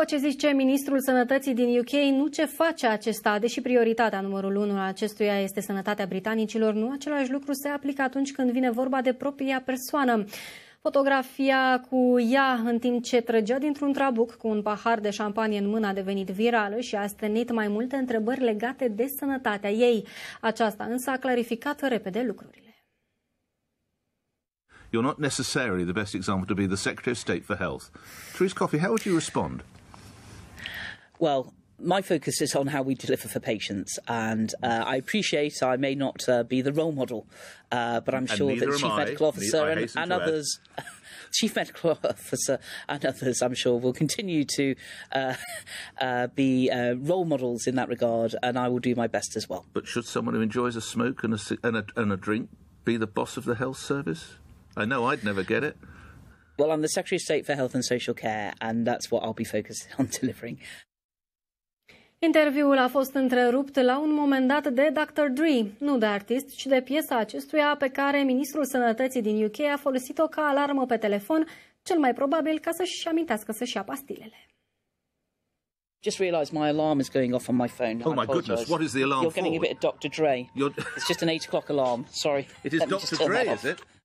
După ce zice ministrul sănătății din UK, nu ce face acesta, deși prioritatea numărul 1 a acestuia este sănătatea britanicilor, nu același lucru se aplică atunci când vine vorba de propria persoană. Fotografia cu ea în timp ce trăgea dintr-un trabuc cu un pahar de șampanie în mână a devenit virală și a strânit mai multe întrebări legate de sănătatea ei. Aceasta însă a clarificat repede lucrurile. You're not necessarily the best example to be the Secretary of State for Health. Therese Coffey, how would you respond? Well, my focus is on how we deliver for patients, and uh, I appreciate I may not uh, be the role model, uh, but I'm and sure that Chief I. Medical Officer ne- and, and others. Chief Medical Officer and others, I'm sure, will continue to uh, uh, be uh, role models in that regard, and I will do my best as well. But should someone who enjoys a smoke and a, and a, and a drink be the boss of the health service? I know I'd never get it. Well, I'm the Secretary of State for Health and Social Care, and that's what I'll be focused on delivering. Interviul a fost întrerupt la un moment dat de Dr. Dre, nu de artist, ci de piesa acestuia pe care ministrul sănătății din UK a folosit-o ca alarmă pe telefon, cel mai probabil ca să-și amintească să-și ia pastilele. Just realised my alarm is going off on my phone. Oh I my apologize. goodness, what is the alarm You're for? getting a bit of Dr. Dre. You're... It's just an 8 o'clock alarm, sorry. It is Dr. Dre, is it?